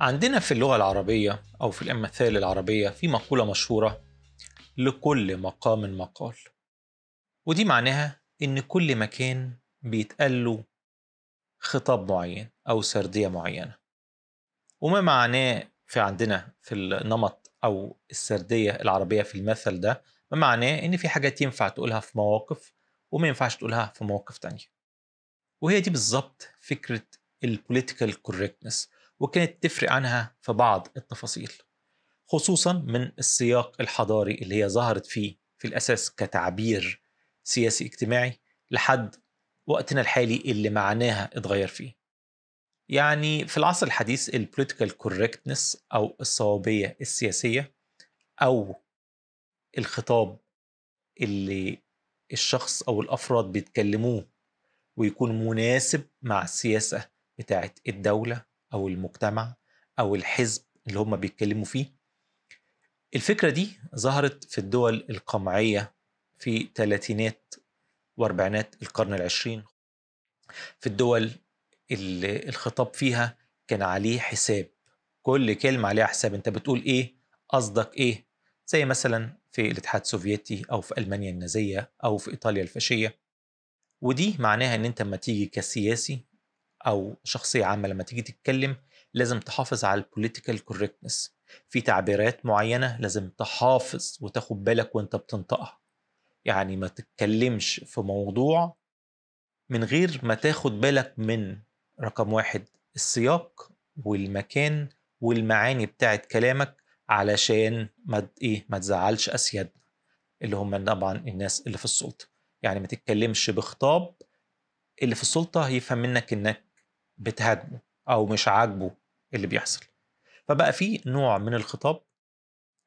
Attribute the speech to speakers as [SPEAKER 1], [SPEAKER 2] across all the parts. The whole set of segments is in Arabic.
[SPEAKER 1] عندنا في اللغة العربية أو في الأمثال العربية في مقولة مشهورة لكل مقام مقال ودي معناها إن كل مكان بيتقال له خطاب معين أو سردية معينة وما معناه في عندنا في النمط أو السردية العربية في المثل ده ما معناه إن في حاجات ينفع تقولها في مواقف وما ينفعش تقولها في مواقف تانية وهي دي بالظبط فكرة البوليتيكال correctness وكانت تفرق عنها في بعض التفاصيل خصوصا من السياق الحضاري اللي هي ظهرت فيه في الأساس كتعبير سياسي اجتماعي لحد وقتنا الحالي اللي معناها اتغير فيه يعني في العصر الحديث البوليتيكال كوركتنس أو الصوابية السياسية أو الخطاب اللي الشخص أو الأفراد بيتكلموه ويكون مناسب مع السياسة بتاعت الدولة او المجتمع او الحزب اللي هم بيتكلموا فيه الفكرة دي ظهرت في الدول القمعية في ثلاثينات واربعينات القرن العشرين في الدول اللي الخطاب فيها كان عليه حساب كل كلمة عليها حساب انت بتقول ايه قصدك ايه زي مثلا في الاتحاد السوفيتي او في المانيا النازية او في ايطاليا الفاشية ودي معناها ان انت لما تيجي كسياسي او شخصيه عامه لما تيجي تتكلم لازم تحافظ على البوليتيكال كوركتنس في تعبيرات معينه لازم تحافظ وتاخد بالك وانت بتنطقها يعني ما تتكلمش في موضوع من غير ما تاخد بالك من رقم واحد السياق والمكان والمعاني بتاعت كلامك علشان ما ايه ما تزعلش اسيادنا اللي هم طبعا الناس اللي في السلطه يعني ما تتكلمش بخطاب اللي في السلطه هيفهم منك انك بتهاجمه او مش عاجبه اللي بيحصل فبقى في نوع من الخطاب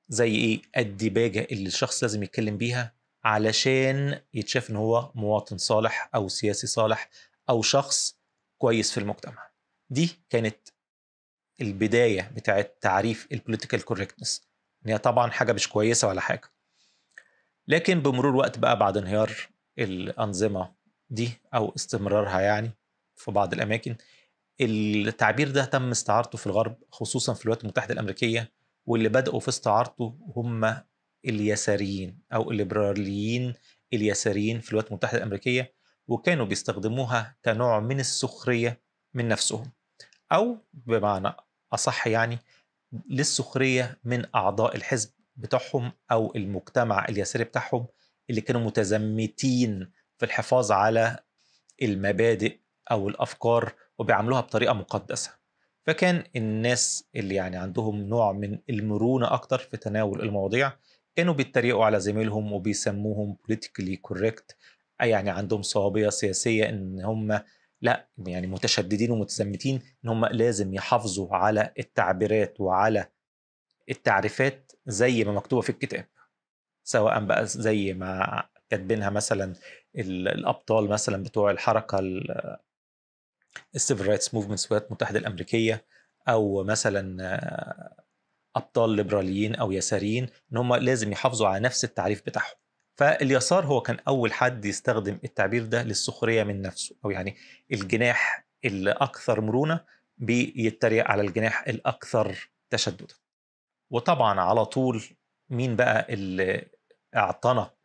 [SPEAKER 1] زي ايه الديباجه اللي الشخص لازم يتكلم بيها علشان يتشاف ان هو مواطن صالح او سياسي صالح او شخص كويس في المجتمع دي كانت البدايه بتاعه تعريف البوليتيكال كوركتنس ان هي طبعا حاجه مش كويسه ولا حاجه لكن بمرور وقت بقى بعد انهيار الانظمه دي او استمرارها يعني في بعض الاماكن التعبير ده تم استعارته في الغرب خصوصا في الولايات المتحده الامريكيه واللي بداوا في استعارته هم اليساريين او الليبراليين اليساريين في الولايات المتحده الامريكيه وكانوا بيستخدموها كنوع من السخريه من نفسهم او بمعنى اصح يعني للسخريه من اعضاء الحزب بتاعهم او المجتمع اليساري بتاعهم اللي كانوا متزمتين في الحفاظ على المبادئ او الافكار وبيعاملوها بطريقه مقدسه فكان الناس اللي يعني عندهم نوع من المرونه اكتر في تناول المواضيع كانوا بيتريقوا على زميلهم وبيسموهم بوليتيكلي كوريكت يعني عندهم صوابيه سياسيه ان هم لا يعني متشددين ومتزمتين ان هم لازم يحافظوا على التعبيرات وعلى التعريفات زي ما مكتوبه في الكتاب سواء بقى زي ما كاتبينها مثلا الابطال مثلا بتوع الحركه السيفل رايتس موفمنت في الولايات المتحده الامريكيه او مثلا آه، ابطال ليبراليين او يساريين ان هم لازم يحافظوا على نفس التعريف بتاعهم فاليسار هو كان اول حد يستخدم التعبير ده للسخريه من نفسه او يعني الجناح الاكثر مرونه بيتريق على الجناح الاكثر تشددا وطبعا على طول مين بقى اللي اعتنق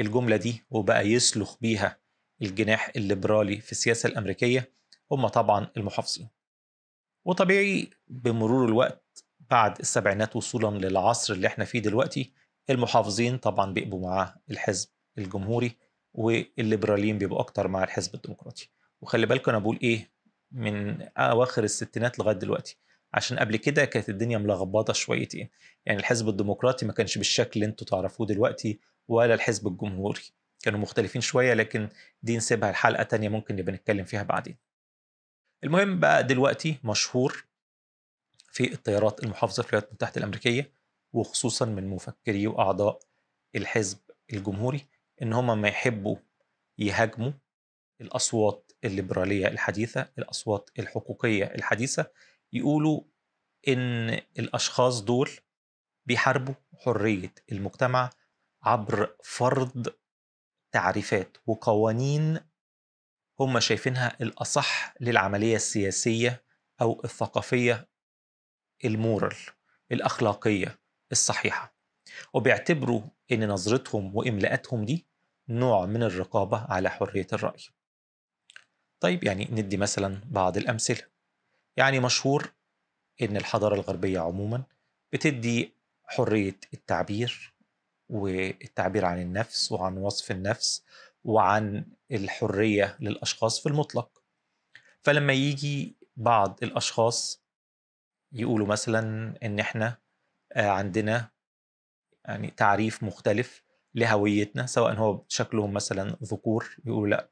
[SPEAKER 1] الجمله دي وبقى يسلخ بيها الجناح الليبرالي في السياسه الامريكيه هم طبعا المحافظين وطبيعي بمرور الوقت بعد السبعينات وصولا للعصر اللي احنا فيه دلوقتي المحافظين طبعا بيبقوا مع الحزب الجمهوري والليبراليين بيبقوا اكتر مع الحزب الديمقراطي وخلي بالكم انا بقول ايه من اواخر الستينات لغايه دلوقتي عشان قبل كده كانت الدنيا ملخبطه شويتين إيه. يعني الحزب الديمقراطي ما كانش بالشكل اللي انتم تعرفوه دلوقتي ولا الحزب الجمهوري كانوا مختلفين شويه لكن دي نسيبها لحلقه تانية ممكن نبقى نتكلم فيها بعدين المهم بقى دلوقتي مشهور في التيارات المحافظة في الولايات المتحدة الأمريكية وخصوصا من مفكري وأعضاء الحزب الجمهوري إن هم ما يحبوا يهاجموا الأصوات الليبرالية الحديثة الأصوات الحقوقية الحديثة يقولوا إن الأشخاص دول بيحاربوا حرية المجتمع عبر فرض تعريفات وقوانين هم شايفينها الأصح للعملية السياسية أو الثقافية المورال الأخلاقية الصحيحة وبيعتبروا إن نظرتهم وإملاءاتهم دي نوع من الرقابة على حرية الرأي طيب يعني ندي مثلا بعض الأمثلة يعني مشهور إن الحضارة الغربية عموما بتدي حرية التعبير والتعبير عن النفس وعن وصف النفس وعن الحريه للاشخاص في المطلق فلما يجي بعض الاشخاص يقولوا مثلا ان احنا آه، عندنا يعني تعريف مختلف لهويتنا سواء هو شكلهم مثلا ذكور يقولوا لا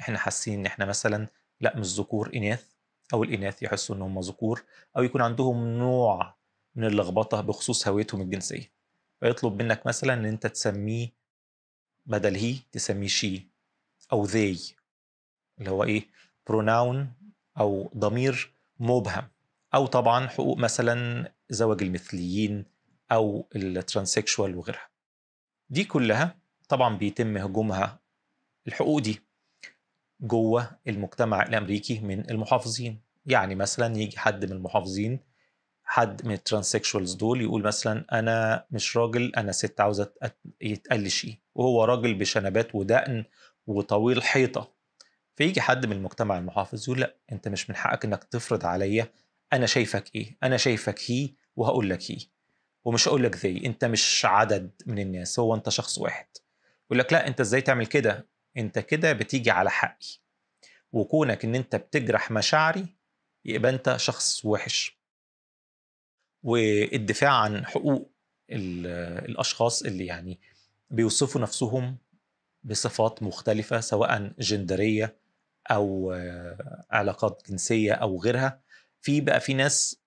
[SPEAKER 1] احنا حاسين ان احنا مثلا لا مش ذكور اناث او الاناث يحسوا ان هم ذكور او يكون عندهم نوع من اللخبطه بخصوص هويتهم الجنسيه فيطلب منك مثلا ان انت تسميه بدل هي تسميه شي أو ذي اللي هو إيه بروناون أو ضمير مبهم أو طبعا حقوق مثلا زواج المثليين أو الترانسكشوال وغيرها دي كلها طبعا بيتم هجومها الحقوق دي جوه المجتمع الامريكي من المحافظين يعني مثلا يجي حد من المحافظين حد من الترانسكشوالز دول يقول مثلا انا مش راجل انا ست عاوزه يتقال لي شيء وهو راجل بشنبات ودقن وطويل حيطة فيجي حد من المجتمع المحافظ يقول لا انت مش من حقك انك تفرض عليا انا شايفك ايه انا شايفك هي وهقول لك هي ومش هقول لك ذي انت مش عدد من الناس هو انت شخص واحد يقول لك لا انت ازاي تعمل كده انت كده بتيجي على حقي وكونك ان انت بتجرح مشاعري يبقى انت شخص وحش والدفاع عن حقوق الاشخاص اللي يعني بيوصفوا نفسهم بصفات مختلفة سواء جندرية أو آه، علاقات جنسية أو غيرها في بقى في ناس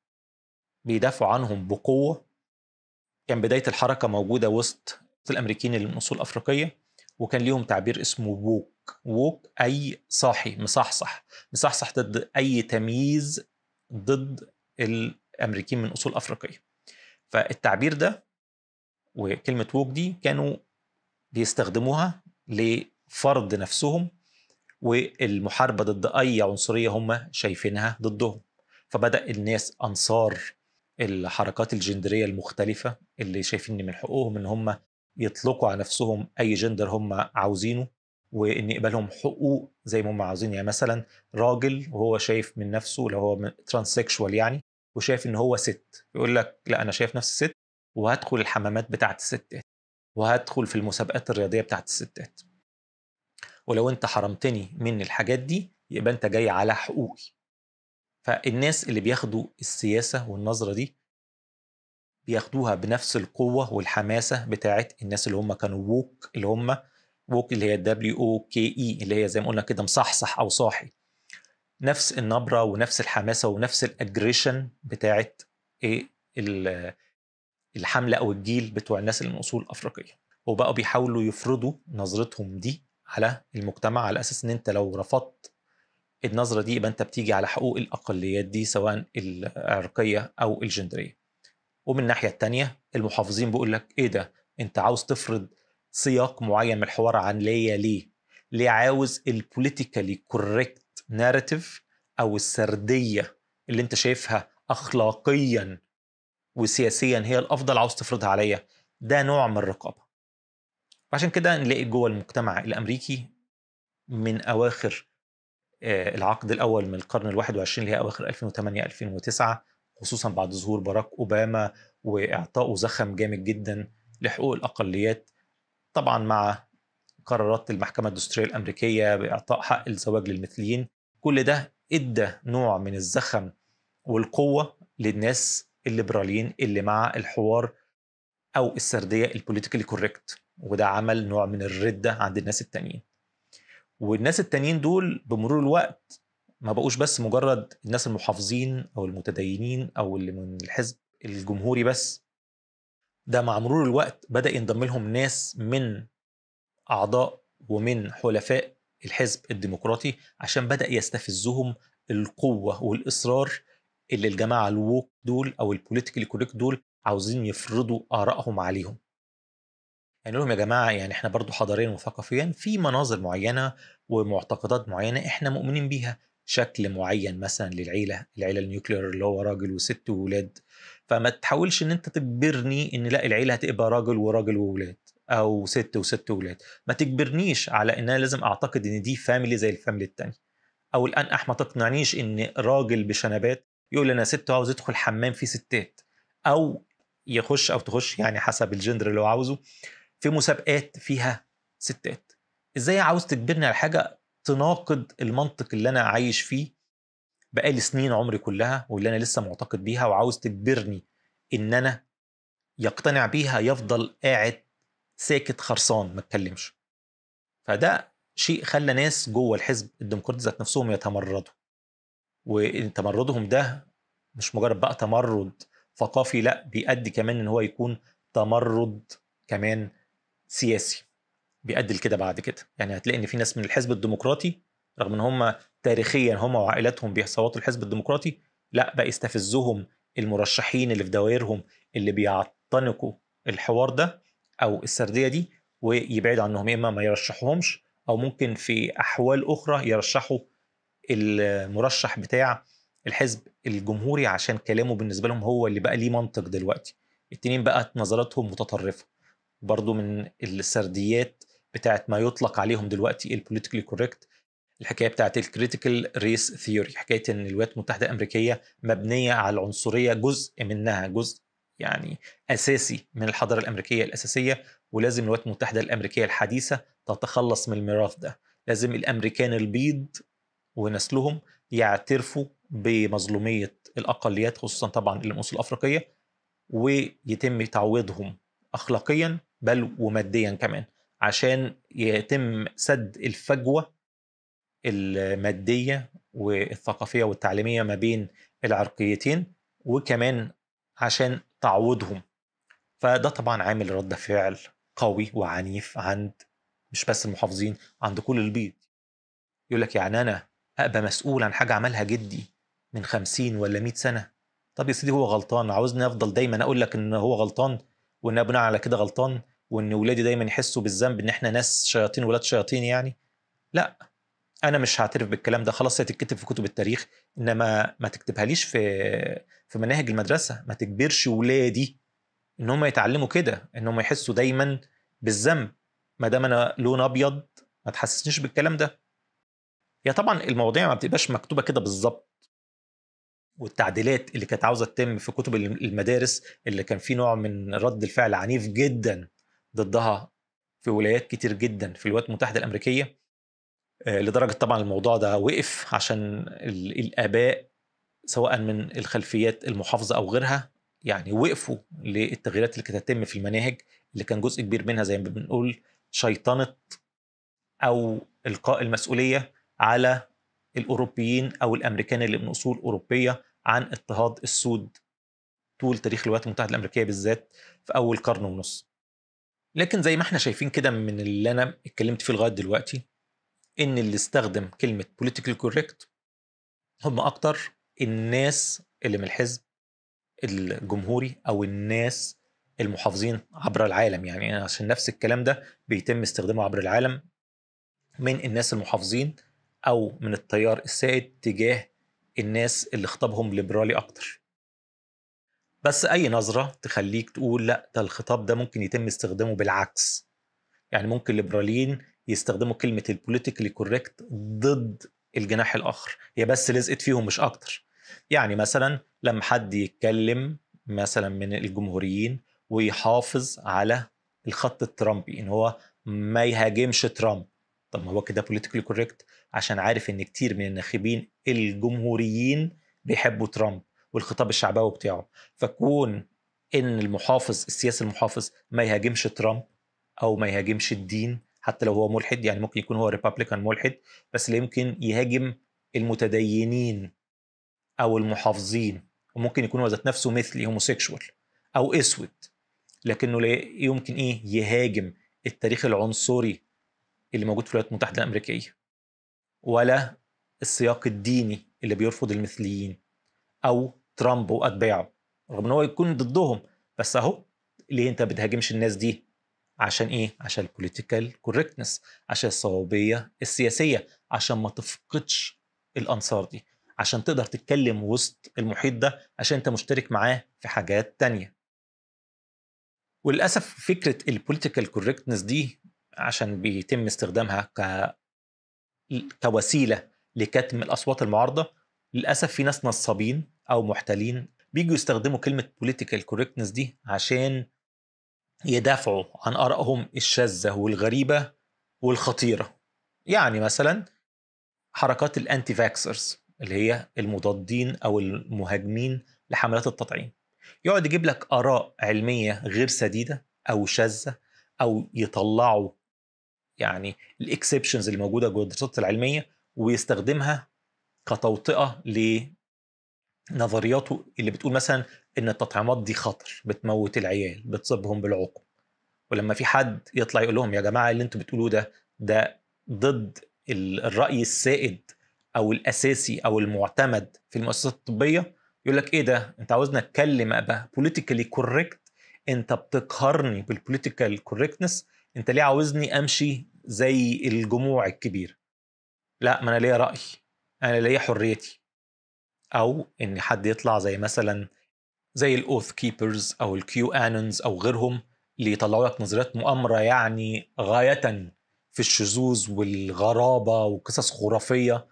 [SPEAKER 1] بيدافعوا عنهم بقوة كان بداية الحركة موجودة وسط الأمريكيين اللي من أصول أفريقية وكان ليهم تعبير اسمه ووك ووك أي صاحي مصحصح مصحصح ضد أي تمييز ضد الأمريكيين من أصول أفريقية فالتعبير ده وكلمة ووك دي كانوا بيستخدموها لفرض نفسهم والمحاربة ضد أي عنصرية هم شايفينها ضدهم فبدأ الناس أنصار الحركات الجندرية المختلفة اللي شايفين من حقوقهم إن هم يطلقوا على نفسهم أي جندر هم عاوزينه وإن يقبلهم حقوق زي ما هم عاوزين يعني مثلا راجل وهو شايف من نفسه لو هو ترانسكشوال يعني وشايف إن هو ست يقول لك لا أنا شايف نفسي ست وهدخل الحمامات بتاعت الستات وهدخل في المسابقات الرياضيه بتاعت الستات ولو انت حرمتني من الحاجات دي يبقى انت جاي على حقوقي فالناس اللي بياخدوا السياسه والنظره دي بياخدوها بنفس القوه والحماسه بتاعت الناس اللي هم كانوا ووك اللي هم ووك اللي هي دبليو او كي اي اللي هي زي ما قلنا كده مصحصح او صاحي نفس النبره ونفس الحماسه ونفس الاجريشن بتاعت ايه الحملة أو الجيل بتوع الناس اللي من أصول أفريقية وبقوا بيحاولوا يفرضوا نظرتهم دي على المجتمع على أساس إن أنت لو رفضت النظرة دي يبقى أنت بتيجي على حقوق الأقليات دي سواء العرقية أو الجندرية ومن الناحية التانية المحافظين بيقول لك إيه ده أنت عاوز تفرض سياق معين من الحوار عن ليا ليه ليه عاوز البوليتيكالي كوريكت ناريتيف أو السردية اللي أنت شايفها أخلاقيا وسياسيا هي الافضل عاوز تفرضها عليا ده نوع من الرقابه وعشان كده نلاقي جوه المجتمع الامريكي من اواخر آه، العقد الاول من القرن ال21 اللي هي اواخر 2008 2009 خصوصا بعد ظهور باراك اوباما واعطائه زخم جامد جدا لحقوق الاقليات طبعا مع قرارات المحكمه الدستوريه الامريكيه باعطاء حق الزواج للمثليين كل ده ادى نوع من الزخم والقوه للناس الليبراليين اللي مع الحوار او السرديه البوليتيكالي كوريكت وده عمل نوع من الرده عند الناس التانيين والناس التانيين دول بمرور الوقت ما بقوش بس مجرد الناس المحافظين او المتدينين او اللي من الحزب الجمهوري بس ده مع مرور الوقت بدا ينضم لهم ناس من اعضاء ومن حلفاء الحزب الديمقراطي عشان بدا يستفزهم القوه والاصرار اللي الجماعه الووك دول او البوليتيكال كوريكت دول عاوزين يفرضوا ارائهم عليهم يعني لهم يا جماعه يعني احنا برضو حضاريا وثقافيا في مناظر معينه ومعتقدات معينه احنا مؤمنين بيها شكل معين مثلا للعيله العيله النيوكلير اللي هو راجل وست وولاد فما تحاولش ان انت تجبرني ان لا العيله هتبقى راجل وراجل وولاد او ست وست وولاد ما تجبرنيش على ان انا لازم اعتقد ان دي فاميلي زي الفاميلي التانية او الان احمد ما تقنعنيش ان راجل بشنبات يقول انا ست وعاوز ادخل حمام فيه ستات او يخش او تخش يعني حسب الجندر اللي هو عاوزه في مسابقات فيها ستات ازاي عاوز تجبرني على حاجه تناقض المنطق اللي انا عايش فيه بقالي سنين عمري كلها واللي انا لسه معتقد بيها وعاوز تجبرني ان انا يقتنع بيها يفضل قاعد ساكت خرسان ما اتكلمش فده شيء خلى ناس جوه الحزب الديمقراطي ذات نفسهم يتمردوا وتمردهم ده مش مجرد بقى تمرد ثقافي لا بيؤدي كمان ان هو يكون تمرد كمان سياسي بيؤدي لكده بعد كده يعني هتلاقي ان في ناس من الحزب الديمقراطي رغم ان هم تاريخيا هم وعائلاتهم بيصوتوا الحزب الديمقراطي لا بقى يستفزهم المرشحين اللي في دوائرهم اللي بيعتنقوا الحوار ده او السرديه دي ويبعد عنهم يا اما ما يرشحهمش او ممكن في احوال اخرى يرشحوا المرشح بتاع الحزب الجمهوري عشان كلامه بالنسبه لهم هو اللي بقى ليه منطق دلوقتي التنين بقت نظراتهم متطرفه برضو من السرديات بتاعت ما يطلق عليهم دلوقتي البوليتيكلي كوريكت الحكايه بتاعت الكريتيكال ريس ثيوري حكايه ان الولايات المتحده الامريكيه مبنيه على العنصريه جزء منها جزء يعني اساسي من الحضاره الامريكيه الاساسيه ولازم الولايات المتحده الامريكيه الحديثه تتخلص من الميراث ده لازم الامريكان البيض ونسلهم يعترفوا بمظلوميه الاقليات خصوصا طبعا النصوص الافريقيه ويتم تعويضهم اخلاقيا بل وماديا كمان عشان يتم سد الفجوه الماديه والثقافيه والتعليميه ما بين العرقيتين وكمان عشان تعوضهم فده طبعا عامل رد فعل قوي وعنيف عند مش بس المحافظين عند كل البيض يقول لك يعني انا ابقى مسؤول عن حاجه عملها جدي من خمسين ولا مئة سنه طب يا سيدي هو غلطان عاوزني افضل دايما اقول لك ان هو غلطان وان ابناء على كده غلطان وان ولادي دايما يحسوا بالذنب ان احنا ناس شياطين ولاد شياطين يعني لا انا مش هعترف بالكلام ده خلاص هي تتكتب في كتب التاريخ انما ما تكتبهاليش في في مناهج المدرسه ما تجبرش ولادي ان هم يتعلموا كده ان هم يحسوا دايما بالذنب ما دام انا لون ابيض ما تحسسنيش بالكلام ده هي طبعا المواضيع ما بتبقاش مكتوبه كده بالظبط والتعديلات اللي كانت عاوزه تتم في كتب المدارس اللي كان في نوع من رد الفعل عنيف جدا ضدها في ولايات كتير جدا في الولايات المتحده الامريكيه آه، لدرجه طبعا الموضوع ده وقف عشان الاباء سواء من الخلفيات المحافظه او غيرها يعني وقفوا للتغييرات اللي كانت هتتم في المناهج اللي كان جزء كبير منها زي ما بنقول شيطنه او القاء المسؤوليه على الاوروبيين او الامريكان اللي من اصول اوروبيه عن اضطهاد السود طول تاريخ الولايات المتحده الامريكيه بالذات في اول قرن ونص. لكن زي ما احنا شايفين كده من اللي انا اتكلمت فيه لغايه دلوقتي ان اللي استخدم كلمه بوليتيكال correct هم اكتر الناس اللي من الحزب الجمهوري او الناس المحافظين عبر العالم يعني عشان نفس الكلام ده بيتم استخدامه عبر العالم من الناس المحافظين او من التيار السائد تجاه الناس اللي خطابهم ليبرالي اكتر بس اي نظره تخليك تقول لا ده الخطاب ده ممكن يتم استخدامه بالعكس يعني ممكن الليبراليين يستخدموا كلمه البوليتيكلي كوريكت ضد الجناح الاخر هي بس لزقت فيهم مش اكتر يعني مثلا لما حد يتكلم مثلا من الجمهوريين ويحافظ على الخط الترامبي ان هو ما يهاجمش ترامب طب ما هو كده بوليتيكلي كوريكت عشان عارف ان كتير من الناخبين الجمهوريين بيحبوا ترامب والخطاب الشعبوي بتاعه فكون ان المحافظ السياسي المحافظ ما يهاجمش ترامب او ما يهاجمش الدين حتى لو هو ملحد يعني ممكن يكون هو ريبابليكان ملحد بس اللي يمكن يهاجم المتدينين او المحافظين وممكن يكون هو ذات نفسه مثلي هوموسيكشوال او اسود لكنه لا يمكن ايه يهاجم التاريخ العنصري اللي موجود في الولايات المتحده الامريكيه ولا السياق الديني اللي بيرفض المثليين او ترامب واتباعه رغم ان هو يكون ضدهم بس اهو ليه انت بتهاجمش الناس دي عشان ايه عشان البوليتيكال كوركتنس عشان الصوابيه السياسيه عشان ما تفقدش الانصار دي عشان تقدر تتكلم وسط المحيط ده عشان انت مشترك معاه في حاجات تانية وللاسف فكره البوليتيكال كوركتنس دي عشان بيتم استخدامها كوسيله لكتم الاصوات المعارضه للاسف في ناس نصابين او محتلين بيجوا يستخدموا كلمه بوليتيكال كوركتنس دي عشان يدافعوا عن ارائهم الشاذه والغريبه والخطيره يعني مثلا حركات الانتي فاكسرز اللي هي المضادين او المهاجمين لحملات التطعيم يقعد يجيب لك اراء علميه غير سديده او شاذه او يطلعوا يعني الاكسبشنز اللي موجوده جوه الدراسات العلميه ويستخدمها كتوطئه لنظرياته اللي بتقول مثلا ان التطعيمات دي خطر بتموت العيال بتصيبهم بالعقم ولما في حد يطلع يقول لهم يا جماعه اللي انتوا بتقولوه ده ده ضد الراي السائد او الاساسي او المعتمد في المؤسسات الطبيه يقول لك ايه ده انت عاوزنا اتكلم ابقى بوليتيكالي كوركت انت بتقهرني بالبوليتيكال كوركتنس انت ليه عاوزني امشي زي الجموع الكبير لا ما انا ليا راي انا ليا حريتي او ان حد يطلع زي مثلا زي الاوث كيبرز او الكيو انونز او غيرهم اللي يطلعوا لك نظريات مؤامره يعني غايه في الشذوذ والغرابه وقصص خرافيه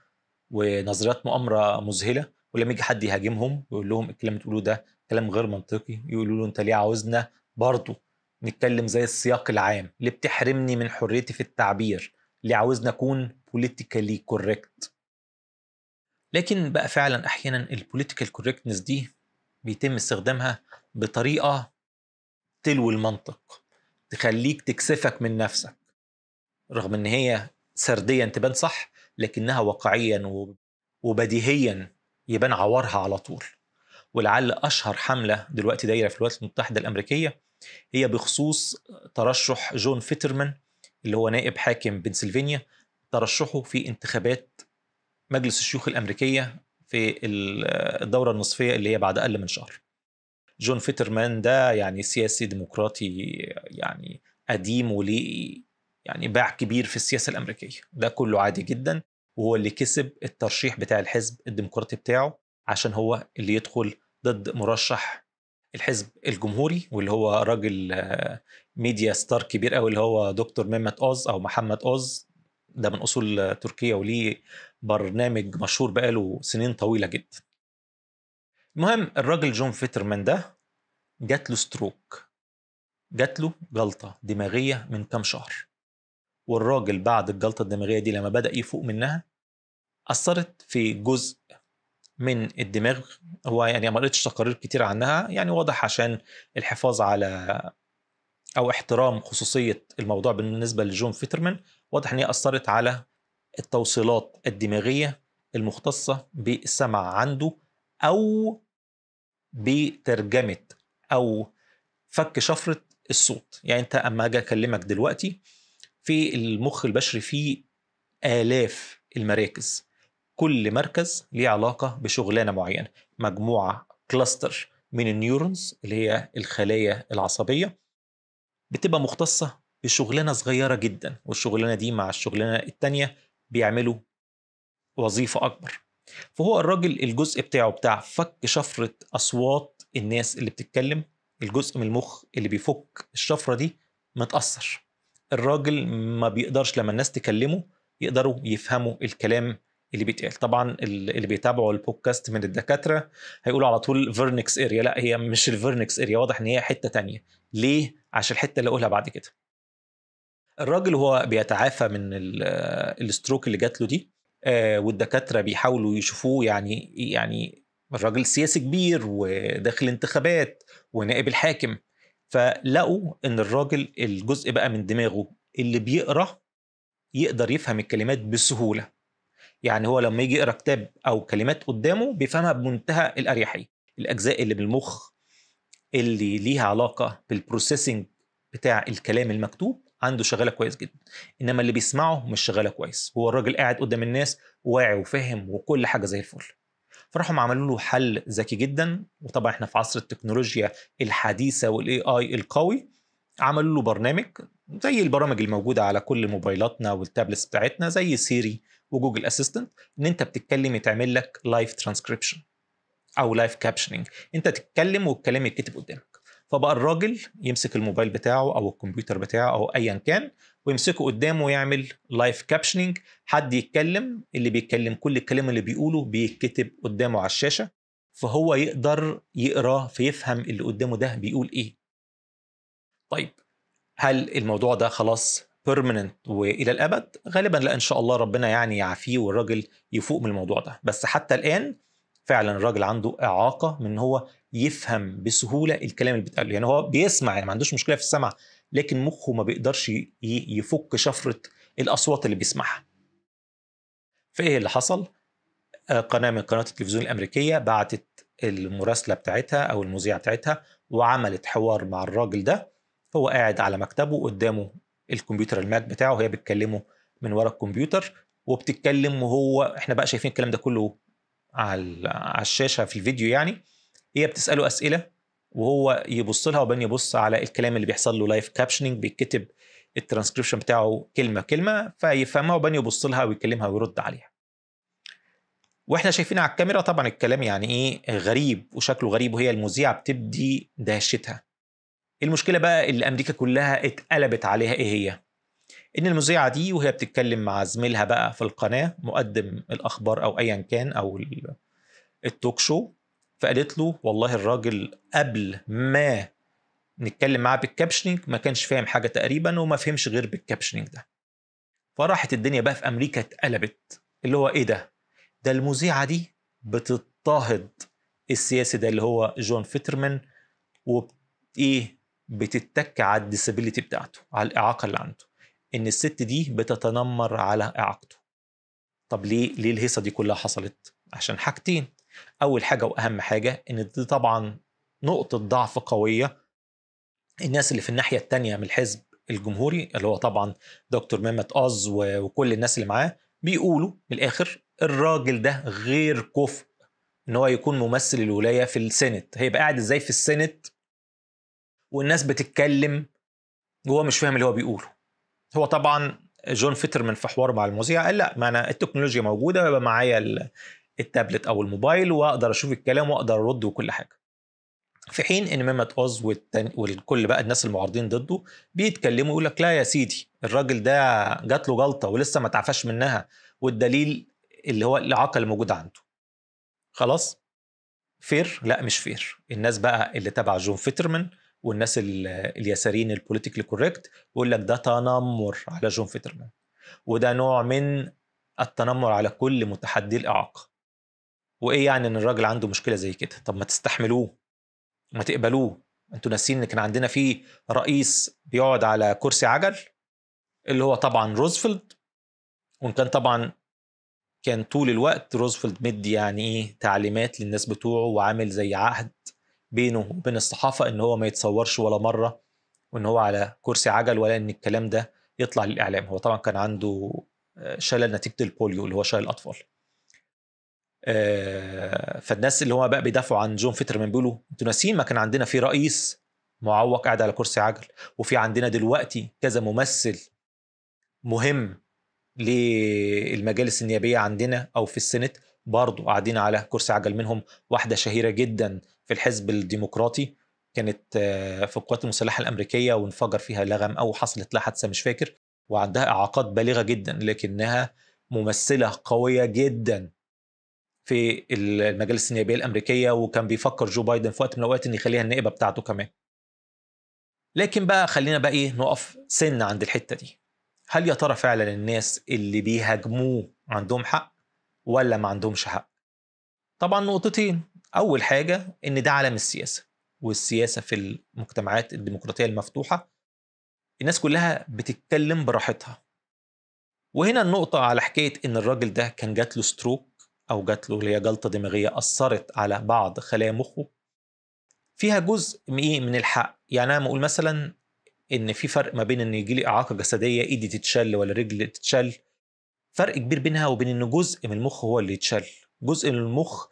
[SPEAKER 1] ونظريات مؤامره مذهله ولما يجي حد يهاجمهم ويقول لهم الكلام اللي بتقولوه ده كلام غير منطقي يقولوا له انت ليه عاوزنا برضه نتكلم زي السياق العام ليه بتحرمني من حريتي في التعبير ليه عاوزني أكون بوليتيكالي كوريكت لكن بقى فعلا أحيانا البوليتيكال كوريكتنس دي بيتم استخدامها بطريقة تلو المنطق تخليك تكسفك من نفسك رغم ان هي سرديا تبان صح لكنها واقعيا وبديهيا يبان عوارها على طول ولعل اشهر حمله دلوقتي دايره في الولايات المتحده الامريكيه هي بخصوص ترشح جون فيترمان اللي هو نائب حاكم بنسلفانيا ترشحه في انتخابات مجلس الشيوخ الأمريكية في الدورة النصفية اللي هي بعد أقل من شهر جون فيترمان ده يعني سياسي ديمقراطي يعني قديم وليه يعني باع كبير في السياسة الأمريكية ده كله عادي جدا وهو اللي كسب الترشيح بتاع الحزب الديمقراطي بتاعه عشان هو اللي يدخل ضد مرشح الحزب الجمهوري واللي هو راجل آه، ميديا ستار كبير قوي اللي هو دكتور ممت اوز او محمد اوز ده من اصول تركيه وليه برنامج مشهور بقاله سنين طويله جدا المهم الراجل جون فيترمان ده جات له ستروك جات له جلطه دماغيه من كام شهر والراجل بعد الجلطه الدماغيه دي لما بدا يفوق منها اثرت في جزء من الدماغ هو يعني ما قريتش تقارير كتير عنها يعني واضح عشان الحفاظ على او احترام خصوصيه الموضوع بالنسبه لجون فيترمان واضح ان هي اثرت على التوصيلات الدماغيه المختصه بالسمع عنده او بترجمه او فك شفره الصوت يعني انت اما اجي اكلمك دلوقتي في المخ البشري فيه الاف المراكز كل مركز ليه علاقه بشغلانه معينه مجموعه كلاستر من النيورونز اللي هي الخلايا العصبيه بتبقى مختصه بشغلانه صغيره جدا والشغلانه دي مع الشغلانه التانيه بيعملوا وظيفه اكبر فهو الراجل الجزء بتاعه بتاع فك شفره اصوات الناس اللي بتتكلم الجزء من المخ اللي بيفك الشفره دي متاثر الراجل ما بيقدرش لما الناس تكلمه يقدروا يفهموا الكلام اللي بيتقال طبعا اللي بيتابعوا البودكاست من الدكاتره هيقولوا على طول فيرنكس اريا لا هي مش الفيرنكس اريا واضح ان هي حته تانية ليه عشان الحته اللي اقولها بعد كده الراجل هو بيتعافى من الستروك اللي جات له دي آه، والدكاتره بيحاولوا يشوفوه يعني يعني الراجل سياسي كبير وداخل انتخابات ونائب الحاكم فلقوا ان الراجل الجزء بقى من دماغه اللي بيقرا يقدر يفهم الكلمات بسهوله يعني هو لما يجي يقرا كتاب او كلمات قدامه بيفهمها بمنتهى الاريحيه الاجزاء اللي بالمخ اللي ليها علاقه بالبروسيسنج بتاع الكلام المكتوب عنده شغاله كويس جدا انما اللي بيسمعه مش شغاله كويس هو الراجل قاعد قدام الناس واعي وفاهم وكل حاجه زي الفل فراحوا عملوا له حل ذكي جدا وطبعا احنا في عصر التكنولوجيا الحديثه والاي اي القوي عملوا له برنامج زي البرامج الموجوده على كل موبايلاتنا والتابلتس بتاعتنا زي سيري وجوجل اسيستنت ان انت بتتكلم يتعمل لك لايف ترانسكريبشن او لايف كابشننج انت تتكلم والكلام يتكتب قدامك فبقى الراجل يمسك الموبايل بتاعه او الكمبيوتر بتاعه او ايا كان ويمسكه قدامه ويعمل لايف كابشننج حد يتكلم اللي بيتكلم كل الكلام اللي بيقوله بيتكتب قدامه على الشاشه فهو يقدر يقرا فيفهم اللي قدامه ده بيقول ايه طيب هل الموضوع ده خلاص بيرمننت والى الابد غالبا لا ان شاء الله ربنا يعني يعافيه والراجل يفوق من الموضوع ده بس حتى الان فعلا الراجل عنده اعاقه من هو يفهم بسهوله الكلام اللي بيتقال يعني هو بيسمع يعني ما عندوش مشكله في السمع لكن مخه ما بيقدرش يفك شفره الاصوات اللي بيسمعها فايه اللي حصل آه، قناه من قنوات التلفزيون الامريكيه بعتت المراسله بتاعتها او المذيعه بتاعتها وعملت حوار مع الراجل ده هو قاعد على مكتبه قدامه الكمبيوتر الماك بتاعه وهي بتكلمه من ورا الكمبيوتر وبتتكلم وهو احنا بقى شايفين الكلام ده كله على الشاشه في الفيديو يعني هي بتساله اسئله وهو يبص لها وبين يبص على الكلام اللي بيحصل له لايف كابشننج بيتكتب الترانسكريبشن بتاعه كلمه كلمه فيفهمها وبين يبص لها ويكلمها ويرد عليها. واحنا شايفين على الكاميرا طبعا الكلام يعني ايه غريب وشكله غريب وهي المذيعه بتبدي دهشتها المشكلة بقى اللي أمريكا كلها اتقلبت عليها إيه هي؟ إن المذيعة دي وهي بتتكلم مع زميلها بقى في القناة مقدم الأخبار أو أيا كان أو التوك شو فقالت له والله الراجل قبل ما نتكلم معاه بالكابشنينج ما كانش فاهم حاجة تقريبا وما فهمش غير بالكابشنينج ده فراحت الدنيا بقى في أمريكا اتقلبت اللي هو إيه ده؟ ده المذيعة دي بتضطهد السياسي ده اللي هو جون فيترمان وإيه بتتك على الديسابيليتي بتاعته على الاعاقه اللي عنده ان الست دي بتتنمر على اعاقته طب ليه ليه الهيصه دي كلها حصلت عشان حاجتين اول حاجه واهم حاجه ان دي طبعا نقطه ضعف قويه الناس اللي في الناحيه الثانيه من الحزب الجمهوري اللي هو طبعا دكتور ممت اوز وكل الناس اللي معاه بيقولوا من الاخر الراجل ده غير كفء ان هو يكون ممثل الولايه في السنت هيبقى قاعد ازاي في السنت والناس بتتكلم وهو مش فاهم اللي هو بيقوله هو طبعا جون فيترمان في حوار مع المذيع قال لا ما انا التكنولوجيا موجوده ويبقى معايا التابلت او الموبايل واقدر اشوف الكلام واقدر ارد وكل حاجه في حين ان ميمت اوز والكل بقى الناس المعارضين ضده بيتكلموا يقول لك لا يا سيدي الراجل ده جات له جلطه ولسه ما تعفاش منها والدليل اللي هو الاعاقه اللي موجوده عنده خلاص فير لا مش فير الناس بقى اللي تبع جون فيترمان والناس اليساريين البوليتيكلي كوريكت بيقول لك ده تنمر على جون فيترمان وده نوع من التنمر على كل متحدي الإعاقة وإيه يعني إن الراجل عنده مشكلة زي كده طب ما تستحملوه ما تقبلوه انتوا ناسين ان كان عندنا في رئيس بيقعد على كرسي عجل اللي هو طبعا روزفلت وان كان طبعا كان طول الوقت روزفلت مدي يعني ايه تعليمات للناس بتوعه وعامل زي عهد بينه وبين الصحافه ان هو ما يتصورش ولا مره وان هو على كرسي عجل ولا ان الكلام ده يطلع للاعلام هو طبعا كان عنده آه، شلل نتيجه البوليو اللي هو شلل الاطفال آه، فالناس اللي هم بقى بيدافعوا عن جون فيترمان بيقولوا انتوا ناسيين ما كان عندنا في رئيس معوق قاعد على كرسي عجل وفي عندنا دلوقتي كذا ممثل مهم للمجالس النيابيه عندنا او في السنت برضه قاعدين على كرسي عجل منهم واحده شهيره جدا في الحزب الديمقراطي كانت آه، في القوات المسلحه الامريكيه وانفجر فيها لغم او حصلت لها حادثه مش فاكر وعندها اعاقات بالغه جدا لكنها ممثله قويه جدا في المجالس النيابيه الامريكيه وكان بيفكر جو بايدن في وقت من الاوقات ان يخليها النائبه بتاعته كمان. لكن بقى خلينا بقى ايه نقف سن عند الحته دي. هل يا ترى فعلا الناس اللي بيهاجموه عندهم حق ولا ما عندهمش حق؟ طبعا نقطتين اول حاجه ان ده عالم السياسه والسياسه في المجتمعات الديمقراطيه المفتوحه الناس كلها بتتكلم براحتها وهنا النقطة على حكاية إن الراجل ده كان جات له ستروك أو جات له اللي هي جلطة دماغية أثرت على بعض خلايا مخه فيها جزء إيه؟ من الحق يعني أنا بقول مثلا إن في فرق ما بين إن يجي لي إعاقة جسدية إيدي تتشل ولا رجل تتشل فرق كبير بينها وبين إن جزء من المخ هو اللي يتشل جزء من المخ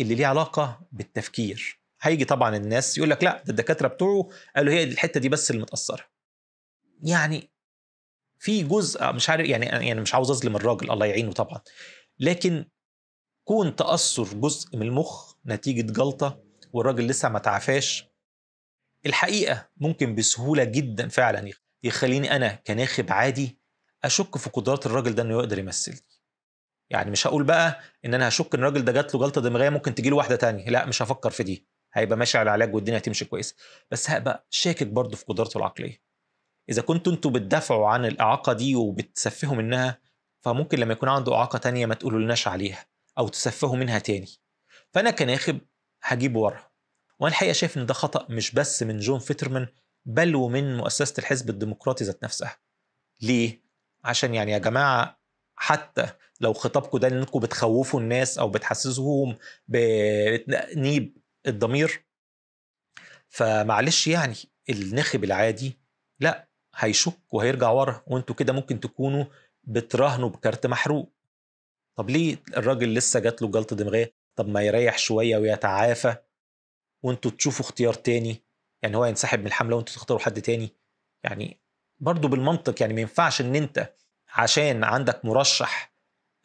[SPEAKER 1] اللي ليه علاقه بالتفكير هيجي طبعا الناس يقول لك لا ده الدكاتره بتوعه قالوا هي الحته دي بس اللي متاثره يعني في جزء مش عارف يعني يعني مش عاوز اظلم الراجل الله يعينه طبعا لكن كون تاثر جزء من المخ نتيجه جلطه والراجل لسه ما تعافاش الحقيقه ممكن بسهوله جدا فعلا يخليني انا كناخب عادي اشك في قدرات الراجل ده انه يقدر يمثلني يعني مش هقول بقى ان انا هشك ان الراجل ده جات له جلطه دماغيه ممكن تجي له واحده تانية لا مش هفكر في دي هيبقى ماشي على العلاج والدنيا هتمشي كويس بس هبقى شاكك برضه في قدرته العقليه اذا كنتوا انتوا بتدافعوا عن الاعاقه دي وبتسفهوا منها فممكن لما يكون عنده اعاقه تانية ما تقولولناش عليها او تسفهوا منها تاني فانا كناخب هجيب ورا وانا الحقيقه شايف ان ده خطا مش بس من جون فيترمان بل ومن مؤسسه الحزب الديمقراطي ذات نفسها ليه عشان يعني يا جماعه حتى لو خطابكم ده انكم بتخوفوا الناس او بتحسسوهم بنيب الضمير فمعلش يعني النخب العادي لا هيشك وهيرجع ورا وانتوا كده ممكن تكونوا بتراهنوا بكارت محروق طب ليه الراجل لسه جات له جلطه دماغيه طب ما يريح شويه ويتعافى وانتوا تشوفوا اختيار تاني يعني هو ينسحب من الحمله وانتوا تختاروا حد تاني يعني برضه بالمنطق يعني ما ينفعش ان انت عشان عندك مرشح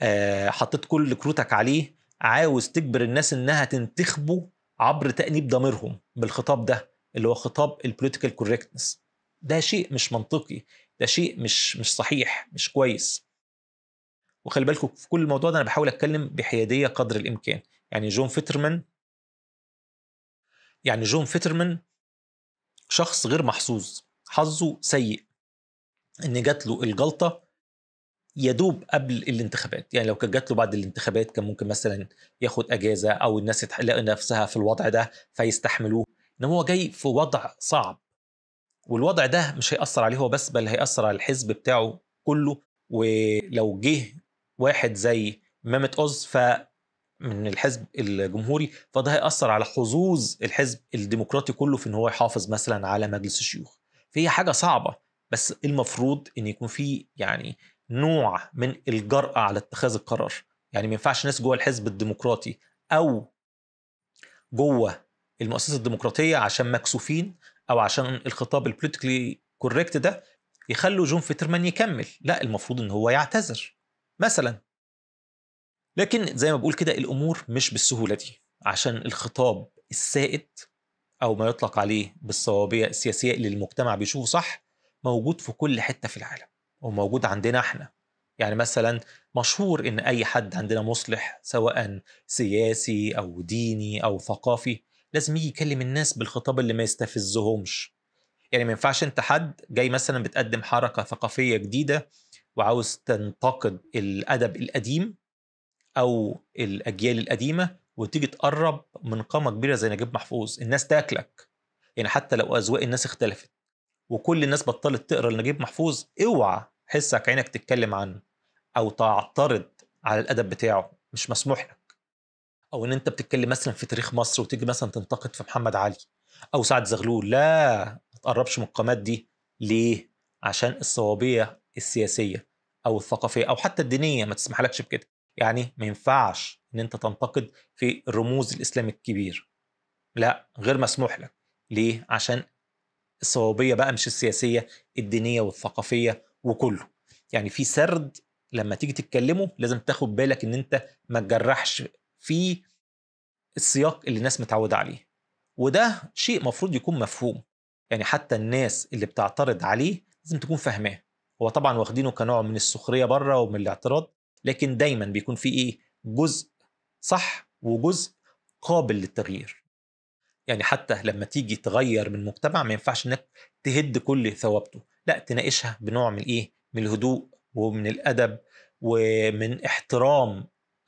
[SPEAKER 1] آه، حطيت كل كروتك عليه عاوز تجبر الناس انها تنتخبه عبر تانيب ضميرهم بالخطاب ده اللي هو خطاب البوليتيكال كوركتنس ده شيء مش منطقي ده شيء مش مش صحيح مش كويس وخلي بالكم في كل الموضوع ده انا بحاول اتكلم بحياديه قدر الامكان يعني جون فيترمان يعني جون فيترمان شخص غير محظوظ حظه سيء ان جات له الجلطه يدوب قبل الانتخابات يعني لو كانت جات له بعد الانتخابات كان ممكن مثلا ياخد اجازه او الناس تلاقي نفسها في الوضع ده فيستحملوه انما هو جاي في وضع صعب والوضع ده مش هيأثر عليه هو بس بل هيأثر على الحزب بتاعه كله ولو جه واحد زي مامت أوز ف من الحزب الجمهوري فده هيأثر على حظوظ الحزب الديمقراطي كله في ان هو يحافظ مثلا على مجلس الشيوخ فهي حاجة صعبة بس المفروض ان يكون في يعني نوع من الجرأة على اتخاذ القرار يعني ما ينفعش ناس جوه الحزب الديمقراطي أو جوه المؤسسة الديمقراطية عشان مكسوفين أو عشان الخطاب البوليتيكلي كوريكت ده يخلوا جون فيترمان يكمل لا المفروض ان هو يعتذر مثلا لكن زي ما بقول كده الامور مش بالسهوله دي عشان الخطاب السائد او ما يطلق عليه بالصوابيه السياسيه اللي المجتمع بيشوفه صح موجود في كل حته في العالم وموجود عندنا احنا يعني مثلا مشهور ان اي حد عندنا مصلح سواء سياسي او ديني او ثقافي لازم يجي يكلم الناس بالخطاب اللي ما يستفزهمش يعني ما ينفعش انت حد جاي مثلا بتقدم حركه ثقافيه جديده وعاوز تنتقد الادب القديم او الاجيال القديمه وتيجي تقرب من قامه كبيره زي نجيب محفوظ الناس تاكلك يعني حتى لو اذواق الناس اختلفت وكل الناس بطلت تقرا لنجيب محفوظ اوعى حسك عينك تتكلم عنه او تعترض على الادب بتاعه مش مسموح لك او ان انت بتتكلم مثلا في تاريخ مصر وتيجي مثلا تنتقد في محمد علي او سعد زغلول لا ما تقربش من القامات دي ليه عشان الصوابيه السياسيه او الثقافيه او حتى الدينيه ما تسمحلكش بكده يعني ما ينفعش ان انت تنتقد في الرموز الاسلام الكبير لا غير مسموح لك ليه عشان الصوابيه بقى مش السياسيه الدينيه والثقافيه وكله يعني في سرد لما تيجي تتكلمه لازم تاخد بالك ان انت ما تجرحش في السياق اللي الناس متعوده عليه وده شيء مفروض يكون مفهوم يعني حتى الناس اللي بتعترض عليه لازم تكون فاهماه هو طبعا واخدينه كنوع من السخريه بره ومن الاعتراض لكن دايما بيكون في ايه جزء صح وجزء قابل للتغيير يعني حتى لما تيجي تغير من مجتمع ما ينفعش انك تهد كل ثوابته لا تناقشها بنوع من ايه من الهدوء ومن الادب ومن احترام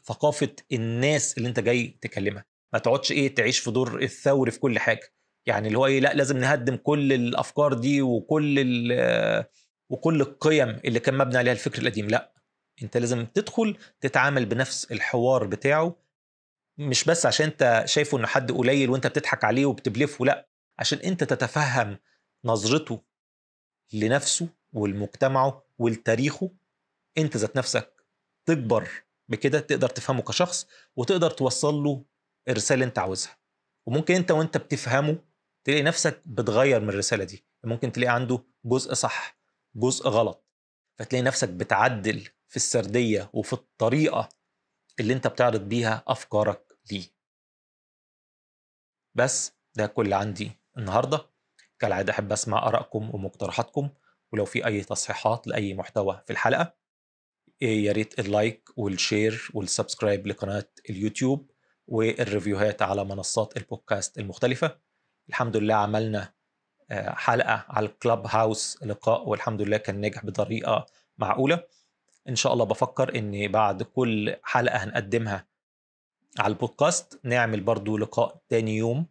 [SPEAKER 1] ثقافه الناس اللي انت جاي تكلمها ما تقعدش ايه تعيش في دور الثوري في كل حاجه يعني اللي هو ايه لا لازم نهدم كل الافكار دي وكل آه، وكل القيم اللي كان مبني عليها الفكر القديم لا انت لازم تدخل تتعامل بنفس الحوار بتاعه مش بس عشان انت شايفه انه حد قليل وانت بتضحك عليه وبتبلفه لا عشان انت تتفهم نظرته لنفسه ولمجتمعه ولتاريخه انت ذات نفسك تكبر بكده تقدر تفهمه كشخص وتقدر توصل له الرساله اللي انت عاوزها وممكن انت وانت بتفهمه تلاقي نفسك بتغير من الرساله دي ممكن تلاقي عنده جزء صح جزء غلط فتلاقي نفسك بتعدل في السرديه وفي الطريقه اللي انت بتعرض بيها افكارك ليه بس ده كل عندي النهارده كالعاده احب اسمع ارائكم ومقترحاتكم ولو في اي تصحيحات لاي محتوى في الحلقه إيه، يا ريت اللايك والشير والسبسكرايب لقناه اليوتيوب والريفيوهات على منصات البودكاست المختلفه الحمد لله عملنا آه، حلقه على الكلاب هاوس لقاء والحمد لله كان ناجح بطريقه معقوله ان شاء الله بفكر ان بعد كل حلقه هنقدمها على البودكاست نعمل برضو لقاء تاني يوم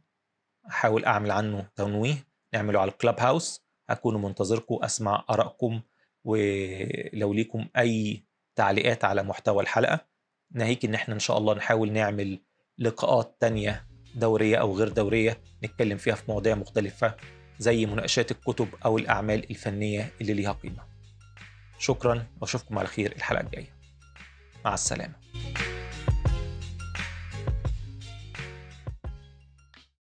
[SPEAKER 1] احاول اعمل عنه تنويه نعمله على الكلاب هاوس اكون منتظركم اسمع ارائكم ولو ليكم اي تعليقات على محتوى الحلقه ناهيك ان احنا ان شاء الله نحاول نعمل لقاءات تانية دورية أو غير دورية نتكلم فيها في مواضيع مختلفة زي مناقشات الكتب أو الأعمال الفنية اللي ليها قيمة شكرا وأشوفكم على خير الحلقة الجاية مع السلامة